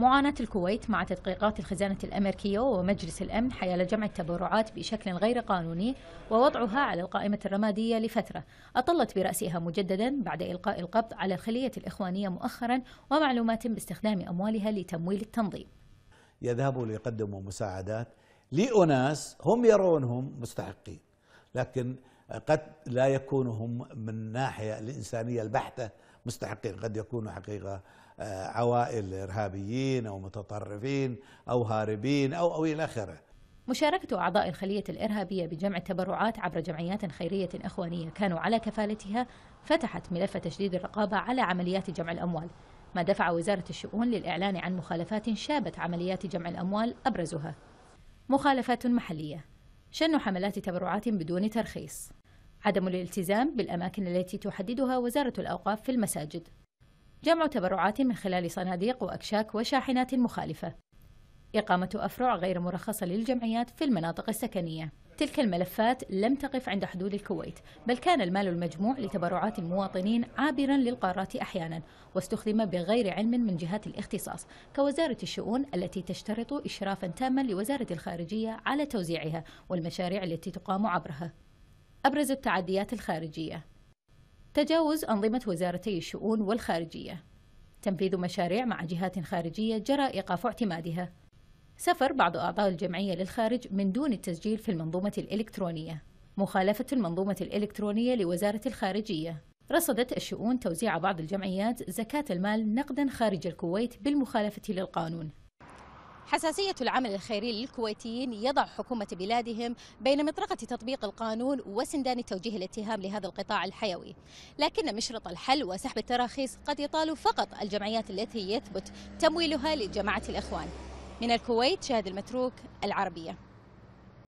معاناة الكويت مع تدقيقات الخزانة الأمريكية ومجلس الأمن حيال جمع التبرعات بشكل غير قانوني ووضعها على القائمة الرمادية لفترة أطلت برأسها مجددا بعد إلقاء القبض على الخلية الإخوانية مؤخرا ومعلومات باستخدام أموالها لتمويل التنظيم يذهبوا ليقدموا مساعدات لأناس هم يرونهم مستحقين لكن قد لا يكونوا هم من ناحية الإنسانية البحتة مستحقين قد يكونوا حقيقة آه، عوائل إرهابيين أو متطرفين أو هاربين أو أو إلى آخره مشاركة أعضاء الخلية الإرهابية بجمع التبرعات عبر جمعيات خيرية إخوانية كانوا على كفالتها فتحت ملف تشديد الرقابة على عمليات جمع الأموال ما دفع وزارة الشؤون للإعلان عن مخالفات شابت عمليات جمع الأموال أبرزها مخالفات محلية شن حملات تبرعات بدون ترخيص عدم الالتزام بالأماكن التي تحددها وزارة الأوقاف في المساجد جمع تبرعات من خلال صناديق وأكشاك وشاحنات مخالفة إقامة أفرع غير مرخصة للجمعيات في المناطق السكنية تلك الملفات لم تقف عند حدود الكويت بل كان المال المجموع لتبرعات المواطنين عابرا للقارات أحيانا واستخدم بغير علم من جهات الاختصاص كوزارة الشؤون التي تشترط إشرافا تاما لوزارة الخارجية على توزيعها والمشاريع التي تقام عبرها أبرز التعديات الخارجية تجاوز أنظمة وزارتي الشؤون والخارجية تنفيذ مشاريع مع جهات خارجية جرى إيقاف اعتمادها سفر بعض أعضاء الجمعية للخارج من دون التسجيل في المنظومة الإلكترونية مخالفة المنظومة الإلكترونية لوزارة الخارجية رصدت الشؤون توزيع بعض الجمعيات زكاة المال نقدا خارج الكويت بالمخالفة للقانون حساسية العمل الخيري للكويتيين يضع حكومة بلادهم بين مطرقة تطبيق القانون وسندان توجيه الاتهام لهذا القطاع الحيوي لكن مشرط الحل وسحب التراخيص قد يطال فقط الجمعيات التي يثبت تمويلها لجماعة الإخوان من الكويت شاهد المتروك العربية